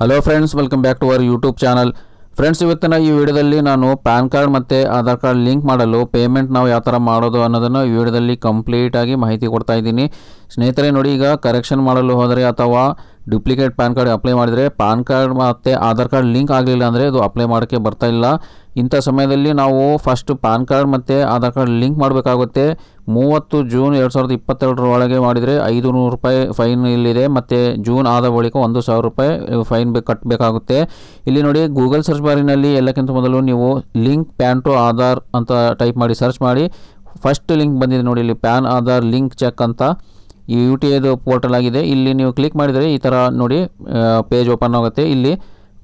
hello friends welcome back to our YouTube channel friends ಇವತ್ತಿನ ಈ ವಿಡಿಯೋದಲ್ಲಿ ನಾನು ಪ್ಯಾನ್ ಕಾರ್ಡ್ ಮತ್ತು ಆಧಾರ್ ಕಾರ್ಡ್ ಲಿಂಕ್ ಮಾಡಲು ಪೇಮೆಂಟ್ ನಾವು ಯಾವ ಥರ ಮಾಡೋದು ಅನ್ನೋದನ್ನು ಈ ವಿಡಿಯೋದಲ್ಲಿ ಕಂಪ್ಲೀಟಾಗಿ ಮಾಹಿತಿ ಕೊಡ್ತಾ ಇದ್ದೀನಿ ಸ್ನೇಹಿತರೆ ನೋಡಿ ಈಗ ಕರೆಕ್ಷನ್ ಮಾಡಲು ಹೋದರೆ ಅಥವಾ ಡ್ಯೂಪ್ಲಿಕೇಟ್ ಪ್ಯಾನ್ ಕಾರ್ಡ್ ಅಪ್ಲೈ ಮಾಡಿದರೆ ಪ್ಯಾನ್ ಕಾರ್ಡ್ ಮತ್ತು ಆಧಾರ್ ಕಾರ್ಡ್ ಲಿಂಕ್ ಆಗಲಿಲ್ಲ ಅಂದರೆ ಅದು ಅಪ್ಲೈ ಮಾಡೋಕ್ಕೆ ಬರ್ತಾ ಇಲ್ಲ ಇಂಥ ಸಮಯದಲ್ಲಿ ನಾವು ಫಸ್ಟ್ ಪ್ಯಾನ್ ಕಾರ್ಡ್ ಮತ್ತು ಆಧಾರ್ ಕಾರ್ಡ್ ಲಿಂಕ್ ಮಾಡಬೇಕಾಗುತ್ತೆ ಮೂವತ್ತು ಜೂನ್ ಎರಡು ಸಾವಿರದ ಇಪ್ಪತ್ತೆರಡರ ಒಳಗೆ ಮಾಡಿದರೆ ಐದು ನೂರು ರೂಪಾಯಿ ಫೈನ್ ಇಲ್ಲಿದೆ ಮತ್ತು ಜೂನ್ ಆದ ಬಳಿಕ ಒಂದು ಸಾವಿರ ರೂಪಾಯಿ ಫೈನ್ ಬೇ ಕಟ್ಟಬೇಕಾಗುತ್ತೆ ಇಲ್ಲಿ ನೋಡಿ ಗೂಗಲ್ ಸರ್ಚ್ ಬಾರಿನಲ್ಲಿ ಎಲ್ಲಕ್ಕಿಂತ ಮೊದಲು ನೀವು ಲಿಂಕ್ ಪ್ಯಾನ್ ಟು ಆಧಾರ್ ಅಂತ ಟೈಪ್ ಮಾಡಿ ಸರ್ಚ್ ಮಾಡಿ ಫಸ್ಟ್ ಲಿಂಕ್ ಬಂದಿದೆ ನೋಡಿ ಇಲ್ಲಿ ಪ್ಯಾನ್ ಆಧಾರ್ ಲಿಂಕ್ ಚೆಕ್ ಅಂತ ಈ ಯು ಟಿ ಐದು ಪೋರ್ಟಲ್ ಆಗಿದೆ ಇಲ್ಲಿ ನೀವು ಕ್ಲಿಕ್ ಮಾಡಿದರೆ ಈ ಥರ ನೋಡಿ ಪೇಜ್ ಓಪನ್ ಆಗುತ್ತೆ ಇಲ್ಲಿ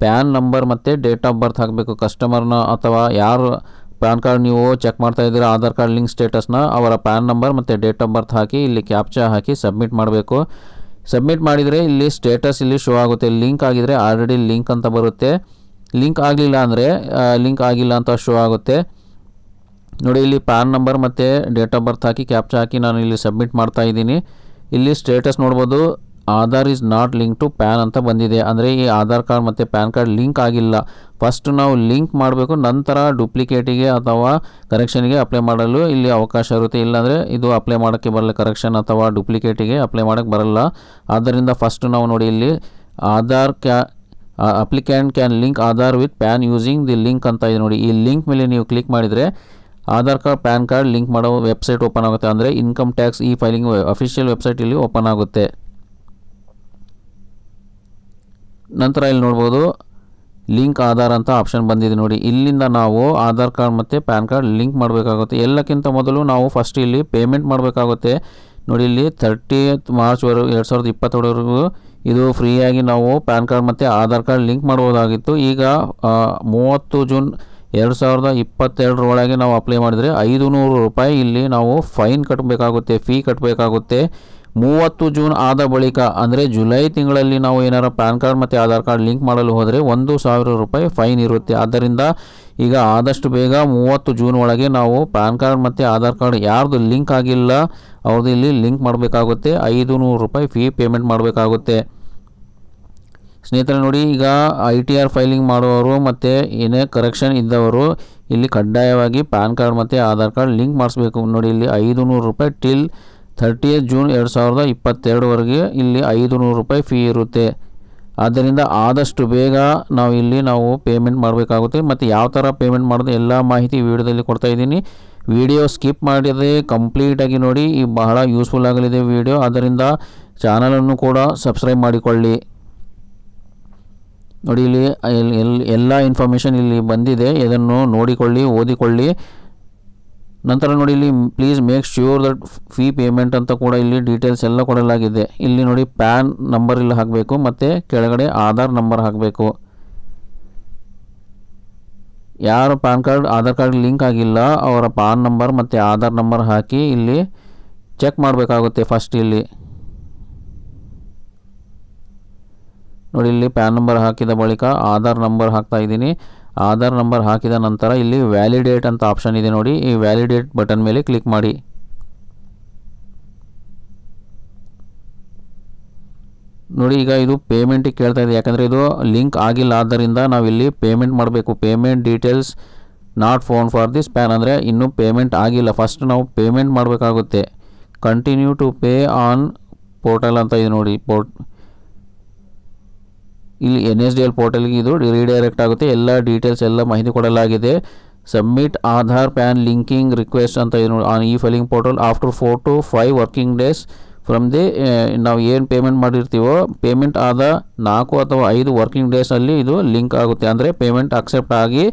ಪ್ಯಾನ್ ನಂಬರ್ ಮತ್ತು ಡೇಟ್ ಆಫ್ ಬರ್ತ್ ಹಾಕಬೇಕು ಕಸ್ಟಮರ್ನ ಅಥವಾ ಯಾರು ಪ್ಯಾನ್ ಕಾರ್ಡ್ ನೀವು ಚೆಕ್ ಮಾಡ್ತಾ ಇದ್ದೀರಾ ಆಧಾರ್ ಕಾರ್ಡ್ ಲಿಂಕ್ ಸ್ಟೇಟಸ್ನ ಅವರ ಪ್ಯಾನ್ ನಂಬರ್ ಮತ್ತು ಡೇಟ್ ಆಫ್ ಬರ್ತ್ ಹಾಕಿ ಇಲ್ಲಿ ಕ್ಯಾಪ್ಚಾ ಹಾಕಿ ಸಬ್ಮಿಟ್ ಮಾಡಬೇಕು ಸಬ್ಮಿಟ್ ಮಾಡಿದರೆ ಇಲ್ಲಿ ಸ್ಟೇಟಸ್ ಇಲ್ಲಿ ಶೋ ಆಗುತ್ತೆ ಲಿಂಕ್ ಆಗಿದರೆ ಆಲ್ರೆಡಿ ಲಿಂಕ್ ಅಂತ ಬರುತ್ತೆ ಲಿಂಕ್ ಆಗಲಿಲ್ಲ ಅಂದರೆ ಲಿಂಕ್ ಆಗಿಲ್ಲ ಅಂತ ಶೋ ಆಗುತ್ತೆ ನೋಡಿ ಇಲ್ಲಿ ಪ್ಯಾನ್ ನಂಬರ್ ಮತ್ತು ಡೇಟ್ ಆಫ್ ಬರ್ತ್ ಹಾಕಿ ಕ್ಯಾಪ್ಚಾ ಹಾಕಿ ನಾನು ಇಲ್ಲಿ ಸಬ್ಮಿಟ್ ಮಾಡ್ತಾ ಇದ್ದೀನಿ ಇಲ್ಲಿ ಸ್ಟೇಟಸ್ ನೋಡ್ಬೋದು Aadhaar is not link to PAN ಅಂತ ಬಂದಿದೆ ಅಂದರೆ ಈ ಆಧಾರ್ ಕಾರ್ಡ್ ಮತ್ತು ಪ್ಯಾನ್ ಕಾರ್ಡ್ ಲಿಂಕ್ ಆಗಿಲ್ಲ ಫಸ್ಟ್ ನಾವು ಲಿಂಕ್ ಮಾಡಬೇಕು ನಂತರ ಡೂಪ್ಲಿಕೇಟಿಗೆ ಅಥವಾ ಕರೆಕ್ಷನ್ಗೆ ಅಪ್ಲೈ ಮಾಡಲು ಇಲ್ಲಿ ಅವಕಾಶ ಇರುತ್ತೆ ಇಲ್ಲಾಂದರೆ ಇದು ಅಪ್ಲೈ ಮಾಡೋಕ್ಕೆ ಬರಲ್ಲ ಕರೆಕ್ಷನ್ ಅಥವಾ ಡೂಪ್ಲಿಕೇಟಿಗೆ ಅಪ್ಲೈ ಮಾಡೋಕ್ಕೆ ಬರಲ್ಲ ಆದ್ದರಿಂದ ಫಸ್ಟ್ ನಾವು ನೋಡಿ ಇಲ್ಲಿ ಆಧಾರ್ ಕ್ಯಾ applicant can link Aadhaar with PAN using the link ಅಂತ ಇದೆ ನೋಡಿ ಈ ಲಿಂಕ್ ಮೇಲೆ ನೀವು ಕ್ಲಿಕ್ ಮಾಡಿದರೆ Aadhaar card PAN card link ಮಾಡೋ ವೆಬ್ಸೈಟ್ ಓಪನ್ ಆಗುತ್ತೆ ಅಂದರೆ income tax e filing official website ಇಲ್ಲಿ ಓಪನ್ ಆಗುತ್ತೆ ನಂತರ ಇಲ್ಲಿ ನೋಡ್ಬೋದು ಲಿಂಕ್ ಆಧಾರ್ ಅಂತ ಆಪ್ಷನ್ ಬಂದಿದೆ ನೋಡಿ ಇಲ್ಲಿಂದ ನಾವು ಆಧಾರ್ ಕಾರ್ಡ್ ಮತ್ತು ಪ್ಯಾನ್ ಕಾರ್ಡ್ ಲಿಂಕ್ ಮಾಡಬೇಕಾಗುತ್ತೆ ಎಲ್ಲಕ್ಕಿಂತ ಮೊದಲು ನಾವು ಫಸ್ಟ್ ಇಲ್ಲಿ ಪೇಮೆಂಟ್ ಮಾಡಬೇಕಾಗುತ್ತೆ ನೋಡಿ ಇಲ್ಲಿ ತರ್ಟಿ ಮಾರ್ಚ್ವರೆಗೂ ಎರಡು ಸಾವಿರದ ಇಪ್ಪತ್ತೊಳವರೆಗೂ ಇದು ಫ್ರೀಯಾಗಿ ನಾವು ಪ್ಯಾನ್ ಕಾರ್ಡ್ ಮತ್ತು ಆಧಾರ್ ಕಾರ್ಡ್ ಲಿಂಕ್ ಮಾಡ್ಬೋದಾಗಿತ್ತು ಈಗ ಮೂವತ್ತು ಜೂನ್ ಎರಡು ಸಾವಿರದ ಇಪ್ಪತ್ತೆರಡರೊಳಗೆ ನಾವು ಅಪ್ಲೈ ಮಾಡಿದರೆ ಐದು ನೂರು ರೂಪಾಯಿ ಇಲ್ಲಿ ನಾವು ಫೈನ್ ಕಟ್ಟಬೇಕಾಗುತ್ತೆ ಫೀ ಕಟ್ಟಬೇಕಾಗುತ್ತೆ ಮೂವತ್ತು ಜೂನ್ ಆದ ಬಳಿಕ ಅಂದರೆ ಜುಲೈ ತಿಂಗಳಲ್ಲಿ ನಾವು ಏನಾರ ಪ್ಯಾನ್ ಕಾರ್ಡ್ ಮತ್ತು ಆಧಾರ್ ಕಾರ್ಡ್ ಲಿಂಕ್ ಮಾಡಲು ಹೋದರೆ ಒಂದು ಸಾವಿರ ರೂಪಾಯಿ ಫೈನ್ ಇರುತ್ತೆ ಆದ್ದರಿಂದ ಈಗ ಆದಷ್ಟು ಬೇಗ ಮೂವತ್ತು ಜೂನ್ ಒಳಗೆ ನಾವು ಪ್ಯಾನ್ ಕಾರ್ಡ್ ಮತ್ತು ಆಧಾರ್ ಕಾರ್ಡ್ ಯಾರ್ದು ಲಿಂಕ್ ಆಗಿಲ್ಲ ಅವ್ರದ್ದು ಇಲ್ಲಿ ಲಿಂಕ್ ಮಾಡಬೇಕಾಗುತ್ತೆ ಐದು ನೂರು ರೂಪಾಯಿ ಫೀ ಪೇಮೆಂಟ್ ಮಾಡಬೇಕಾಗುತ್ತೆ ಸ್ನೇಹಿತರೆ ನೋಡಿ ಈಗ ಐ ಟಿ ಆರ್ ಫೈಲಿಂಗ್ ಮಾಡುವವರು ಮತ್ತು ಏನೇ ಕರೆಕ್ಷನ್ ಇದ್ದವರು ಇಲ್ಲಿ ಕಡ್ಡಾಯವಾಗಿ ಪ್ಯಾನ್ ಕಾರ್ಡ್ ಮತ್ತು ಆಧಾರ್ ಕಾರ್ಡ್ ಲಿಂಕ್ ಮಾಡಿಸ್ಬೇಕು ನೋಡಿ ಇಲ್ಲಿ ಐದು ನೂರು ರೂಪಾಯಿ ಟಿಲ್ ಥರ್ಟಿಯತ್ ಜೂನ್ ಎರಡು ಸಾವಿರದ ಇಪ್ಪತ್ತೆರಡವರೆಗೆ ಇಲ್ಲಿ ಐದು ನೂರು ರೂಪಾಯಿ ಫೀ ಇರುತ್ತೆ ಆದ್ದರಿಂದ ಆದಷ್ಟು ಬೇಗ ನಾವು ಇಲ್ಲಿ ನಾವು ಪೇಮೆಂಟ್ ಮಾಡಬೇಕಾಗುತ್ತೆ ಮತ್ತು ಯಾವ ಥರ ಪೇಮೆಂಟ್ ಮಾಡೋದು ಎಲ್ಲ ಮಾಹಿತಿ ವಿಡಿಯೋದಲ್ಲಿ ಕೊಡ್ತಾ ಇದ್ದೀನಿ ವಿಡಿಯೋ ಸ್ಕಿಪ್ ಮಾಡಿದರೆ ಕಂಪ್ಲೀಟಾಗಿ ನೋಡಿ ಈ ಬಹಳ ಯೂಸ್ಫುಲ್ ಆಗಲಿದೆ ವಿಡಿಯೋ ಅದರಿಂದ ಚಾನಲನ್ನು ಕೂಡ ಸಬ್ಸ್ಕ್ರೈಬ್ ಮಾಡಿಕೊಳ್ಳಿ ನೋಡಿ ಇಲ್ಲಿ ಎಲ್ಲ ಇನ್ಫಾರ್ಮೇಷನ್ ಇಲ್ಲಿ ಬಂದಿದೆ ಇದನ್ನು ನೋಡಿಕೊಳ್ಳಿ ಓದಿಕೊಳ್ಳಿ ನಂತರ ನೋಡಿ ಇಲ್ಲಿ please make sure that fee payment ಅಂತ ಕೂಡ ಇಲ್ಲಿ ಡೀಟೇಲ್ಸ್ ಎಲ್ಲ ಕೊಡಲಾಗಿದೆ ಇಲ್ಲಿ ನೋಡಿ ಪ್ಯಾನ್ ನಂಬರ್ ಇಲ್ಲಿ ಹಾಕಬೇಕು ಮತ್ತು ಕೆಳಗಡೆ ಆಧಾರ್ ನಂಬರ್ ಹಾಕಬೇಕು ಯಾರು PAN card Aadhaar card link ಆಗಿಲ್ಲ ಅವರ ಪ್ಯಾನ್ ನಂಬರ್ ಮತ್ತು ಆಧಾರ್ ನಂಬರ್ ಹಾಕಿ ಇಲ್ಲಿ ಚೆಕ್ ಮಾಡಬೇಕಾಗುತ್ತೆ ಫಸ್ಟ್ ಇಲ್ಲಿ ನೋಡಿ ಇಲ್ಲಿ ಪ್ಯಾನ್ ನಂಬರ್ ಹಾಕಿದ ಬಳಿಕ ಆಧಾರ್ ನಂಬರ್ ಹಾಕ್ತಾ ಇದ್ದೀನಿ ಆಧಾರ್ ನಂಬರ್ ಹಾಕಿದ ನಂತರ ಇಲ್ಲಿ ವ್ಯಾಲಿಡೇಟ್ ಅಂತ ಆಪ್ಷನ್ ಇದೆ ನೋಡಿ ಈ ವ್ಯಾಲಿಡೇಟ್ ಬಟನ್ ಮೇಲೆ ಕ್ಲಿಕ್ ಮಾಡಿ ನೋಡಿ ಈಗ ಇದು ಪೇಮೆಂಟಿಗೆ ಕೇಳ್ತಾ ಇದೆ ಯಾಕಂದರೆ ಇದು ಲಿಂಕ್ ಆಗಿಲ್ಲ ಆದ್ದರಿಂದ ನಾವಿಲ್ಲಿ ಪೇಮೆಂಟ್ ಮಾಡಬೇಕು payment details not found for this PAN ಅಂದರೆ ಇನ್ನೂ ಪೇಮೆಂಟ್ ಆಗಿಲ್ಲ ಫಸ್ಟ್ ನಾವು ಪೇಮೆಂಟ್ ಮಾಡಬೇಕಾಗುತ್ತೆ continue to pay on portal ಅಂತ ಇದೆ ನೋಡಿ ಪೋರ್ಟ್ ಇಲ್ಲಿ ಎನ್ ಎಸ್ ಡಿ ಎಲ್ ಪೋರ್ಟಲ್ಗೆ ಇದು ರೀಡೈರೆಕ್ಟ್ ಆಗುತ್ತೆ ಎಲ್ಲ ಡೀಟೇಲ್ಸ್ ಎಲ್ಲ ಮಾಹಿತಿ ಕೊಡಲಾಗಿದೆ submit Aadhaar PAN linking request ಅಂತ ಇದು on e filing portal after four to five working days from the ನಾವು ಏನು ಪೇಮೆಂಟ್ ಮಾಡಿರ್ತೀವೋ ಪೇಮೆಂಟ್ ಆದ ನಾಲ್ಕು ಅಥವಾ ಐದು ವರ್ಕಿಂಗ್ ಡೇಸಲ್ಲಿ ಇದು ಲಿಂಕ್ ಆಗುತ್ತೆ ಅಂದರೆ ಪೇಮೆಂಟ್ ಅಕ್ಸೆಪ್ಟ್ ಆಗಿ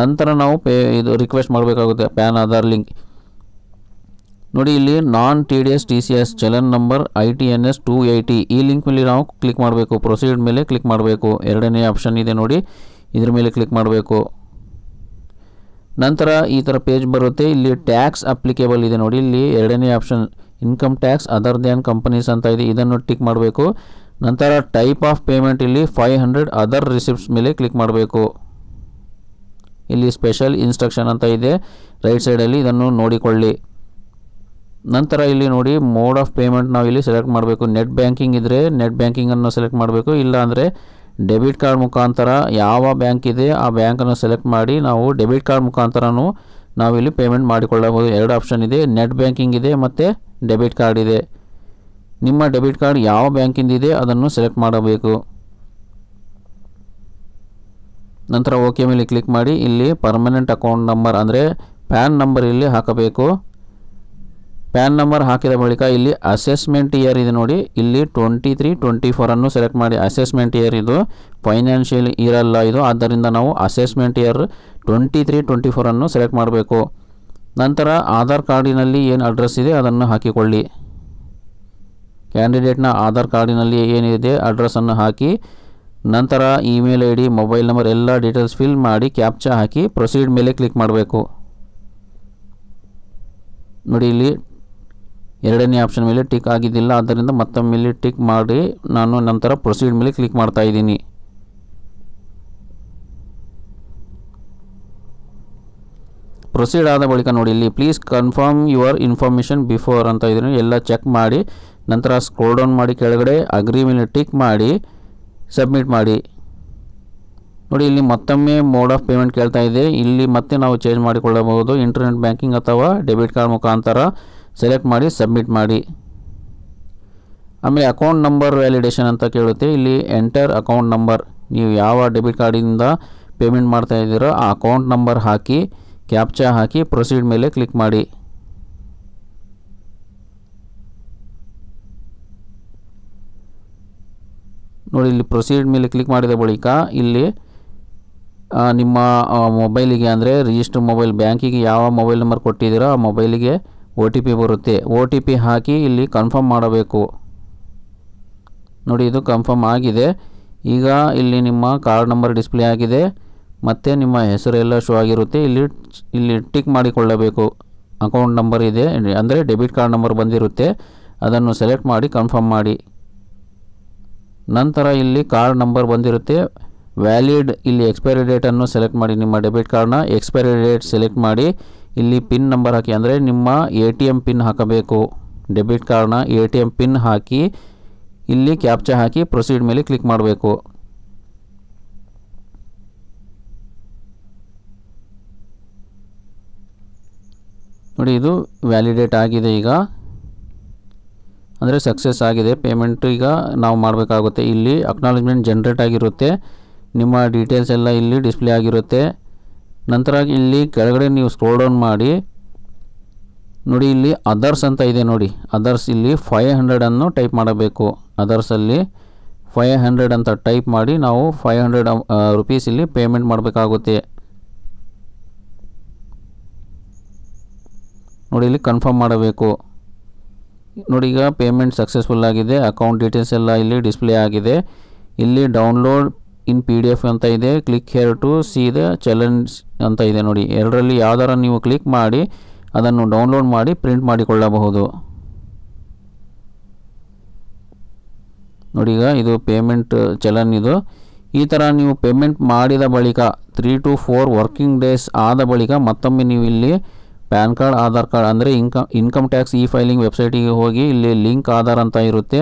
ನಂತರ ನಾವು ಪೇ ಇದು ರಿಕ್ವೆಸ್ಟ್ ಮಾಡಬೇಕಾಗುತ್ತೆ ಪ್ಯಾನ್ ಆಧಾರ್ ಲಿಂಕ್ ನೋಡಿ ಇಲ್ಲಿ non T D S T C S challan number I T N S two eighty ಈ ಲಿಂಕ್ ಮೇಲೆ ನಾವು ಕ್ಲಿಕ್ ಮಾಡಬೇಕು ಪ್ರೊಸೀಡ್ ಮೇಲೆ ಕ್ಲಿಕ್ ಮಾಡಬೇಕು ಎರಡನೇ ಆಪ್ಷನ್ ಇದೆ ನೋಡಿ ಇದ್ರ ಮೇಲೆ ಕ್ಲಿಕ್ ಮಾಡಬೇಕು ನಂತರ ಈ ಥರ ಪೇಜ್ ಬರುತ್ತೆ ಇಲ್ಲಿ ಟ್ಯಾಕ್ಸ್ ಅಪ್ಲಿಕೇಬಲ್ ಇದೆ ನೋಡಿ ಇಲ್ಲಿ ಎರಡನೇ option income tax other than companies ಅಂತ ಇದೆ ಇದನ್ನು ಟಿಕ್ ಮಾಡಬೇಕು ನಂತರ ಟೈಪ್ ಆಫ್ ಪೇಮೆಂಟ್ ಇಲ್ಲಿ ಫೈವ್ ಹಂಡ್ರೆಡ್ ಅದರ್ ರಿಸಿಪ್ಟ್ಸ್ ಮೇಲೆ ಕ್ಲಿಕ್ ಮಾಡಬೇಕು ಇಲ್ಲಿ ಸ್ಪೆಷಲ್ ಇನ್ಸ್ಟ್ರಕ್ಷನ್ ಅಂತ ಇದೆ ರೈಟ್ ಸೈಡಲ್ಲಿ ಇದನ್ನು ನೋಡಿಕೊಳ್ಳಿ ನಂತರ ಇಲ್ಲಿ ನೋಡಿ ಮೋಡ್ ಆಫ್ ಪೇಮೆಂಟ್ ನಾವು ಇಲ್ಲಿ ಸೆಲೆಕ್ಟ್ ಮಾಡಬೇಕು ನೆಟ್ ಬ್ಯಾಂಕಿಂಗ್ ಇದ್ದರೆ ನೆಟ್ ಬ್ಯಾಂಕಿಂಗನ್ನು ಸೆಲೆಕ್ಟ್ ಮಾಡಬೇಕು ಇಲ್ಲ ಅಂದರೆ ಡೆಬಿಟ್ ಕಾರ್ಡ್ ಮುಖಾಂತರ ಯಾವ ಬ್ಯಾಂಕ್ ಇದೆ ಆ ಬ್ಯಾಂಕನ್ನು ಸೆಲೆಕ್ಟ್ ಮಾಡಿ ನಾವು ಡೆಬಿಟ್ ಕಾರ್ಡ್ ಮುಖಾಂತರನೂ ನಾವಿಲ್ಲಿ ಪೇಮೆಂಟ್ ಮಾಡಿಕೊಳ್ಳಬಹುದು ಎರಡು ಆಪ್ಷನ್ ಇದೆ ನೆಟ್ ಬ್ಯಾಂಕಿಂಗ್ ಇದೆ ಮತ್ತು ಡೆಬಿಟ್ ಕಾರ್ಡ್ ಇದೆ ನಿಮ್ಮ ಡೆಬಿಟ್ ಕಾರ್ಡ್ ಯಾವ ಬ್ಯಾಂಕಿಂದ ಇದೆ ಅದನ್ನು ಸೆಲೆಕ್ಟ್ ಮಾಡಬೇಕು ನಂತರ ಓಕೆ ಮೇಲೆ ಕ್ಲಿಕ್ ಮಾಡಿ ಇಲ್ಲಿ ಪರ್ಮನೆಂಟ್ ಅಕೌಂಟ್ ನಂಬರ್ ಅಂದರೆ ಪ್ಯಾನ್ ನಂಬರ್ ಇಲ್ಲಿ ಹಾಕಬೇಕು ಪ್ಯಾನ್ ನಂಬರ್ ಹಾಕಿದ ಬಳಿಕ ಇಲ್ಲಿ ಅಸೆಸ್ಮೆಂಟ್ ಇಯರ್ ಇದೆ ನೋಡಿ ಇಲ್ಲಿ ಟ್ವೆಂಟಿ ತ್ರೀ ಟ್ವೆಂಟಿ ಫೋರನ್ನು ಸೆಲೆಕ್ಟ್ ಮಾಡಿ ಅಸೆಸ್ಮೆಂಟ್ ಇಯರ್ ಇದು ಫೈನಾನ್ಷಿಯಲ್ ಇಯರ್ ಅಲ್ಲ ಇದು ಆದ್ದರಿಂದ ನಾವು assessment year twenty three twenty ಫೋರನ್ನು ಸೆಲೆಕ್ಟ್ ಮಾಡಬೇಕು ನಂತರ ಆಧಾರ್ ಕಾರ್ಡಿನಲ್ಲಿ ಏನು ಅಡ್ರೆಸ್ ಇದೆ ಅದನ್ನು ಹಾಕಿಕೊಳ್ಳಿ ಕ್ಯಾಂಡಿಡೇಟ್ನ ಆಧಾರ್ ಕಾರ್ಡಿನಲ್ಲಿ ಏನಿದೆ ಅಡ್ರೆಸ್ಸನ್ನು ಹಾಕಿ ನಂತರ email I D mobile number ಎಲ್ಲ ಡೀಟೇಲ್ಸ್ ಫಿಲ್ ಮಾಡಿ ಕ್ಯಾಪ್ಚಾ ಹಾಕಿ ಪ್ರೊಸೀಡ್ ಮೇಲೆ ಕ್ಲಿಕ್ ಮಾಡಬೇಕು ನೋಡಿ ಇಲ್ಲಿ ಎರಡನೇ ಆಪ್ಷನ್ ಮೇಲೆ ಟಿಕ್ ಆಗಿದ್ದಿಲ್ಲ ಆದ್ದರಿಂದ ಮತ್ತೊಮ್ಮೆ ಟಿಕ್ ಮಾಡಿ ನಾನು ನಂತರ ಪ್ರೊಸೀಡ್ ಮೇಲೆ ಕ್ಲಿಕ್ ಮಾಡ್ತಾ ಇದ್ದೀನಿ ಪ್ರೊಸೀಡ್ ಆದ ಬಳಿಕ ನೋಡಿ ಇಲ್ಲಿ please confirm your information before ಅಂತ ಇದ್ರೆ ಎಲ್ಲ ಚೆಕ್ ಮಾಡಿ ನಂತರ ಸ್ಕ್ರೋಲ್ ಡೌನ್ ಮಾಡಿ ಕೆಳಗಡೆ ಅಗ್ರಿ ಮೇಲೆ ಟಿಕ್ ಮಾಡಿ ಸಬ್ಮಿಟ್ ಮಾಡಿ ನೋಡಿ ಇಲ್ಲಿ ಮತ್ತೊಮ್ಮೆ ಮೋಡ್ ಆಫ್ ಪೇಮೆಂಟ್ ಕೇಳ್ತಾ ಇದೆ ಇಲ್ಲಿ ಮತ್ತೆ ನಾವು ಚೇಂಜ್ ಮಾಡಿಕೊಳ್ಳಬಹುದು ಇಂಟರ್ನೆಟ್ ಬ್ಯಾಂಕಿಂಗ್ ಅಥವಾ ಡೆಬಿಟ್ ಕಾರ್ಡ್ ಮುಖಾಂತರ ಸೆಲೆಕ್ಟ್ ಮಾಡಿ ಸಬ್ಮಿಟ್ ಮಾಡಿ ಆಮೇಲೆ ಅಕೌಂಟ್ ನಂಬರ್ ವ್ಯಾಲಿಡೇಷನ್ ಅಂತ ಕೇಳುತ್ತೆ ಇಲ್ಲಿ ಎಂಟರ್ ಅಕೌಂಟ್ ನಂಬರ್ ನೀವು ಯಾವ ಡೆಬಿಟ್ ಕಾರ್ಡಿಂದ ಪೇಮೆಂಟ್ ಮಾಡ್ತಾ ಇದ್ದೀರೋ ಆ ಅಕೌಂಟ್ ನಂಬರ್ ಹಾಕಿ ಕ್ಯಾಪ್ಚಾ ಹಾಕಿ ಪ್ರೊಸೀಡ್ ಮೇಲೆ ಕ್ಲಿಕ್ ಮಾಡಿ ನೋಡಿ ಇಲ್ಲಿ ಪ್ರೊಸೀಡ್ ಮೇಲೆ ಕ್ಲಿಕ್ ಮಾಡಿದ ಬಳಿಕ ಇಲ್ಲಿ ನಿಮ್ಮ ಮೊಬೈಲಿಗೆ ಅಂದರೆ ರಿಜಿಸ್ಟರ್ ಮೊಬೈಲ್ ಬ್ಯಾಂಕಿಗೆ ಯಾವ ಮೊಬೈಲ್ ನಂಬರ್ ಕೊಟ್ಟಿದ್ದೀರೋ ಆ ಮೊಬೈಲಿಗೆ ಒ ಟಿ ಪಿ ಬರುತ್ತೆ ಒ ಟಿ ಪಿ ಹಾಕಿ ಇಲ್ಲಿ ಕನ್ಫರ್ಮ್ ಮಾಡಬೇಕು ನೋಡಿ ಇದು ಕನ್ಫರ್ಮ್ ಆಗಿದೆ ಈಗ ಇಲ್ಲಿ ನಿಮ್ಮ ಕಾರ್ಡ್ ನಂಬರ್ ಡಿಸ್ಪ್ಲೇ ಆಗಿದೆ ಮತ್ತು ನಿಮ್ಮ ಹೆಸರು ಎಲ್ಲ ಶೋ ಆಗಿರುತ್ತೆ ಇಲ್ಲಿ ಇಲ್ಲಿ ಟಿಕ್ ಮಾಡಿಕೊಳ್ಳಬೇಕು ಅಕೌಂಟ್ ನಂಬರ್ ಇದೆ ಅಂದರೆ ಡೆಬಿಟ್ ಕಾರ್ಡ್ ನಂಬರ್ ಬಂದಿರುತ್ತೆ ಅದನ್ನು ಸೆಲೆಕ್ಟ್ ಮಾಡಿ ಕನ್ಫರ್ಮ್ ಮಾಡಿ ನಂತರ ಇಲ್ಲಿ ಕಾರ್ಡ್ ನಂಬರ್ ಬಂದಿರುತ್ತೆ ವ್ಯಾಲಿಡ್ ಇಲ್ಲಿ ಎಕ್ಸ್ಪೈರಿ ಡೇಟನ್ನು ಸೆಲೆಕ್ಟ್ ಮಾಡಿ ನಿಮ್ಮ ಡೆಬಿಟ್ ಕಾರ್ಡ್ನ ಎಕ್ಸ್ಪೈರಿ ಡೇಟ್ ಸೆಲೆಕ್ಟ್ ಮಾಡಿ ಇಲ್ಲಿ ಪಿನ್ ನಂಬರ್ ಹಾಕಿ ಅಂದರೆ ನಿಮ್ಮ ಎ ಟಿ ಎಮ್ ಪಿನ್ ಹಾಕಬೇಕು ಡೆಬಿಟ್ ಕಾರ್ಡ್ನ ಎ ಟಿ ಎಮ್ ಪಿನ್ ಹಾಕಿ ಇಲ್ಲಿ ಕ್ಯಾಪ್ಚ ಹಾಕಿ ಪ್ರೊಸೀಡ್ ಮೇಲೆ ಕ್ಲಿಕ್ ಮಾಡಬೇಕು ನೋಡಿ ಇದು ವ್ಯಾಲಿಡೇಟ್ ಆಗಿದೆ ಈಗ ಅಂದರೆ ಸಕ್ಸಸ್ ಆಗಿದೆ ಪೇಮೆಂಟ್ ಈಗ ನಾವು ಮಾಡಬೇಕಾಗುತ್ತೆ ಇಲ್ಲಿ ಅಕ್ನಾಲಜ್ಮೆಂಟ್ ಜನ್ರೇಟ್ ಆಗಿರುತ್ತೆ ನಿಮ್ಮ ಡೀಟೇಲ್ಸ್ ಎಲ್ಲ ಇಲ್ಲಿ ಡಿಸ್ಪ್ಲೇ ಆಗಿರುತ್ತೆ ನಂತರ ಇಲ್ಲಿ ಕೆಳಗಡೆ ನೀವು ಸ್ಕ್ರೋಲ್ ಡೌನ್ ಮಾಡಿ ನೋಡಿ ಇಲ್ಲಿ ಅದರ್ಸ್ ಅಂತ ಇದೆ ನೋಡಿ ಅದರ್ಸ್ ಇಲ್ಲಿ ಫೈವ್ ಹಂಡ್ರೆಡನ್ನು ಟೈಪ್ ಮಾಡಬೇಕು ಅದರ್ಸಲ್ಲಿ ಫೈವ್ ಹಂಡ್ರೆಡ್ ಅಂತ ಟೈಪ್ ಮಾಡಿ ನಾವು ಫೈವ್ ಹಂಡ್ರೆಡ್ ರುಪೀಸ್ ಇಲ್ಲಿ ಪೇಮೆಂಟ್ ಮಾಡಬೇಕಾಗುತ್ತೆ ನೋಡಿ ಇಲ್ಲಿ ಕನ್ಫರ್ಮ್ ಮಾಡಬೇಕು ನೋಡಿ ಈಗ ಪೇಮೆಂಟ್ ಸಕ್ಸಸ್ಫುಲ್ ಆಗಿದೆ ಅಕೌಂಟ್ ಡೀಟೇಲ್ಸ್ ಎಲ್ಲ ಇಲ್ಲಿ ಡಿಸ್ಪ್ಲೇ ಆಗಿದೆ ಇಲ್ಲಿ download in P D F ಅಂತ ಇದೆ click here to see the challenge ಅಂತ ಇದೆ ನೋಡಿ ಎರಡರಲ್ಲಿ ಯಾವ್ದಾರ ನೀವು ಕ್ಲಿಕ್ ಮಾಡಿ ಅದನ್ನು ಡೌನ್ಲೋಡ್ ಮಾಡಿ ಪ್ರಿಂಟ್ ಮಾಡಿಕೊಳ್ಳಬಹುದು ನೋಡಿ ಈಗ ಇದು ಪೇಮೆಂಟ್ ಚಲನ್ ಇದು ಈ ಥರ ನೀವು ಪೇಮೆಂಟ್ ಮಾಡಿದ ಬಳಿಕ three to four working days ಆದ ಬಳಿಕ ಮತ್ತೊಮ್ಮೆ ನೀವು ಇಲ್ಲಿ ಪ್ಯಾನ್ ಕಾರ್ಡ್ ಆಧಾರ್ ಕಾರ್ಡ್ ಅಂದರೆ income income tax e filing ವೆಬ್ಸೈಟಿಗೆ ಹೋಗಿ ಇಲ್ಲಿ ಲಿಂಕ್ ಆಧಾರ್ ಅಂತ ಇರುತ್ತೆ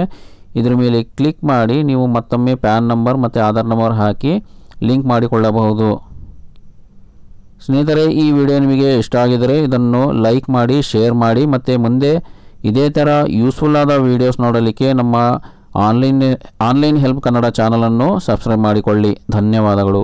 ಇದರ ಮೇಲೆ ಕ್ಲಿಕ್ ಮಾಡಿ ನೀವು ಮತ್ತೊಮ್ಮೆ ಪ್ಯಾನ್ ನಂಬರ್ ಮತ್ತು ಆಧಾರ್ ನಂಬರ್ ಹಾಕಿ ಲಿಂಕ್ ಮಾಡಿಕೊಳ್ಳಬಹುದು ಸ್ನೇಹಿತರೆ ಈ ವಿಡಿಯೋ ನಿಮಗೆ ಇಷ್ಟ ಆಗಿದರೆ ಇದನ್ನು ಲೈಕ್ ಮಾಡಿ ಶೇರ್ ಮಾಡಿ ಮತ್ತು ಮುಂದೆ ಇದೇ ಥರ ಯೂಸ್ಫುಲ್ ಆದ ವೀಡಿಯೋಸ್ ನೋಡಲಿಕ್ಕೆ ನಮ್ಮ ಆನ್ಲೈನ್ ಆನ್ಲೈನ್ ಹೆಲ್ಪ್ ಕನ್ನಡ ಚಾನಲನ್ನು ಸಬ್ಸ್ಕ್ರೈಬ್ ಮಾಡಿಕೊಳ್ಳಿ ಧನ್ಯವಾದಗಳು